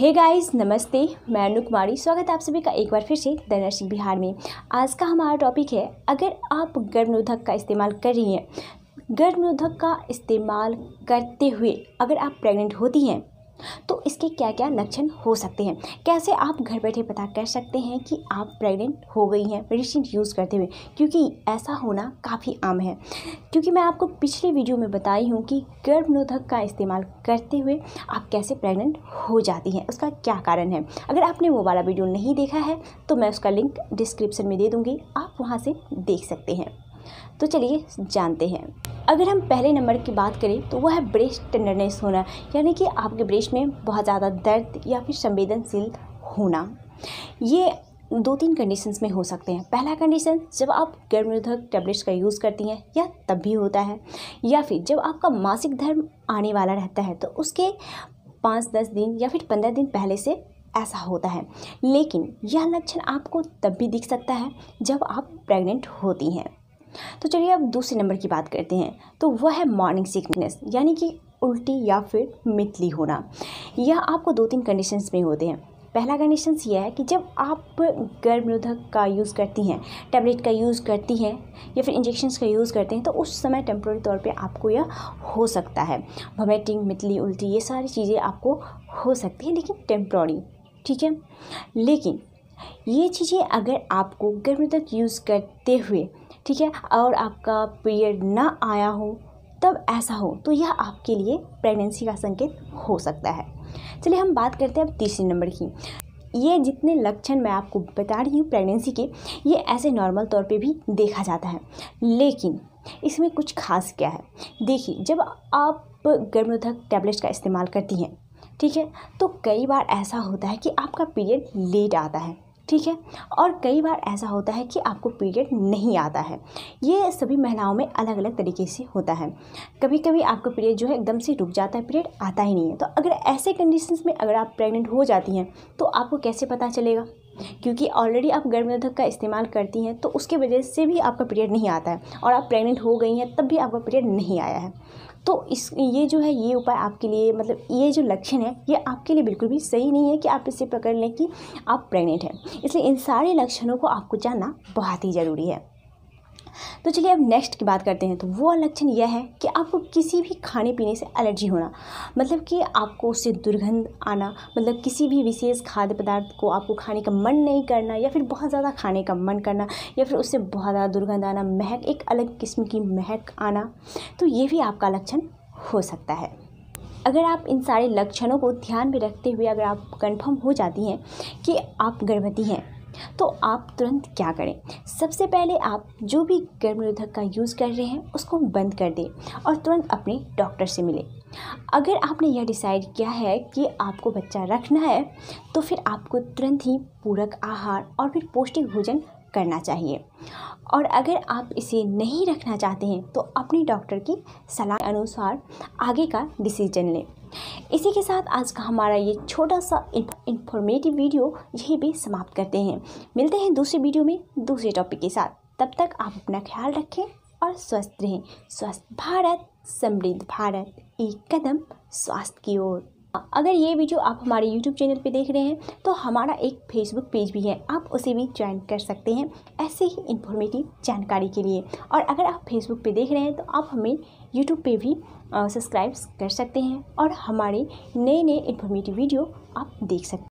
hey guys नमस्ते मैं अनु कुमारी स्वागत है आप सभी का एक बार फिर से दर्शन बिहार में आज का हमारा टॉपिक है अगर आप गर्भनिरोधक का इस्तेमाल कर रही हैं गर्भनिरोधक का इस्तेमाल करते हुए अगर आप प्रेग्नेंट होती हैं तो इसके क्या क्या लक्षण हो सकते हैं कैसे आप घर बैठे पता कर सकते हैं कि आप प्रेग्नेंट हो गई हैं मेडिसिन यूज़ करते हुए क्योंकि ऐसा होना काफ़ी आम है क्योंकि मैं आपको पिछले वीडियो में बताई हूँ कि गर्भनोधक का इस्तेमाल करते हुए आप कैसे प्रेग्नेंट हो जाती हैं उसका क्या कारण है अगर आपने वो वाला वीडियो नहीं देखा है तो मैं उसका लिंक डिस्क्रिप्शन में दे दूँगी आप वहाँ से देख सकते हैं तो चलिए जानते हैं अगर हम पहले नंबर की बात करें तो वह है ब्रेस्ट टेंडरनेस होना यानी कि आपके ब्रेस्ट में बहुत ज़्यादा दर्द या फिर संवेदनशील होना ये दो तीन कंडीशंस में हो सकते हैं पहला कंडीशन जब आप गर्मरोधक टैबलेट्स का यूज़ करती हैं या तब भी होता है या फिर जब आपका मासिक धर्म आने वाला रहता है तो उसके पाँच दस दिन या फिर पंद्रह दिन पहले से ऐसा होता है लेकिन यह लक्षण आपको तब भी दिख सकता है जब आप प्रेग्नेंट होती हैं तो चलिए अब दूसरे नंबर की बात करते हैं तो वह है मॉर्निंग सिकनेस यानी कि उल्टी या फिर मितली होना यह आपको दो तीन कंडीशंस में होते हैं पहला कंडीशन ये है कि जब आप गर्भ निरोधक का यूज़ करती हैं टैबलेट का यूज़ करती हैं या फिर इंजेक्शन का यूज़ करते हैं तो उस समय टेम्प्रोरी तौर पे आपको यह हो सकता है वोमेटिंग मितली उल्टी ये सारी चीज़ें आपको हो सकती हैं लेकिन टेम्प्रोरी ठीक है लेकिन ये चीज़ें अगर आपको गर्भ निरोधक यूज़ करते हुए ठीक है और आपका पीरियड ना आया हो तब ऐसा हो तो यह आपके लिए प्रेगनेंसी का संकेत हो सकता है चलिए हम बात करते हैं अब तीसरे नंबर की ये जितने लक्षण मैं आपको बता रही हूँ प्रेगनेंसी के ये ऐसे नॉर्मल तौर पे भी देखा जाता है लेकिन इसमें कुछ खास क्या है देखिए जब आप गर्मरोधक टैबलेट्स का इस्तेमाल करती हैं ठीक है तो कई बार ऐसा होता है कि आपका पीरियड लेट आता है ठीक है और कई बार ऐसा होता है कि आपको पीरियड नहीं आता है ये सभी महिलाओं में अलग अलग तरीके से होता है कभी कभी आपको पीरियड जो है एकदम से रुक जाता है पीरियड आता ही नहीं है तो अगर ऐसे कंडीशंस में अगर आप प्रेग्नेंट हो जाती हैं तो आपको कैसे पता चलेगा क्योंकि ऑलरेडी आप गर्भनिरोधक का इस्तेमाल करती हैं तो उसके वजह से भी आपका पीरियड नहीं आता है और आप प्रेग्नेंट हो गई हैं तब भी आपका पीरियड नहीं आया है तो इस ये जो है ये उपाय आपके लिए मतलब ये जो लक्षण है ये आपके लिए बिल्कुल भी सही नहीं है कि आप इसे पकड़ लें कि आप प्रेग्नेंट हैं इसलिए इन सारे लक्षणों को आपको जानना बहुत ही ज़रूरी है तो चलिए अब नेक्स्ट की बात करते हैं तो वो लक्षण यह है कि आपको किसी भी खाने पीने से एलर्जी होना मतलब कि आपको उससे दुर्गंध आना मतलब किसी भी विशेष खाद्य पदार्थ को आपको खाने का मन नहीं करना या फिर बहुत ज़्यादा खाने का मन करना या फिर उससे बहुत ज़्यादा दुर्गंध आना महक एक अलग किस्म की महक आना तो ये भी आपका लक्षण हो सकता है अगर आप इन सारे लक्षणों को ध्यान में रखते हुए अगर आप कंफर्म हो जाती हैं कि आप गर्भवती हैं तो आप तुरंत क्या करें सबसे पहले आप जो भी निरोधक का यूज़ कर रहे हैं उसको बंद कर दें और तुरंत अपने डॉक्टर से मिलें अगर आपने यह डिसाइड किया है कि आपको बच्चा रखना है तो फिर आपको तुरंत ही पूरक आहार और फिर पौष्टिक भोजन करना चाहिए और अगर आप इसे नहीं रखना चाहते हैं तो अपने डॉक्टर की सलाह अनुसार आगे का डिसीजन लें इसी के साथ आज का हमारा ये छोटा सा इन्फॉर्मेटिव वीडियो यही भी समाप्त करते हैं मिलते हैं दूसरे वीडियो में दूसरे टॉपिक के साथ तब तक आप अपना ख्याल रखें और स्वस्थ रहें स्वस्थ भारत समृद्ध भारत एक कदम स्वास्थ्य की ओर अगर ये वीडियो आप हमारे यूट्यूब चैनल पे देख रहे हैं तो हमारा एक फेसबुक पेज भी है आप उसे भी ज्वाइन कर सकते हैं ऐसे ही इन्फॉर्मेटिव जानकारी के लिए और अगर आप फेसबुक पे देख रहे हैं तो आप हमें यूट्यूब पे भी सब्सक्राइब कर सकते हैं और हमारे नए नए इन्फॉर्मेटिव वीडियो आप देख सकते हैं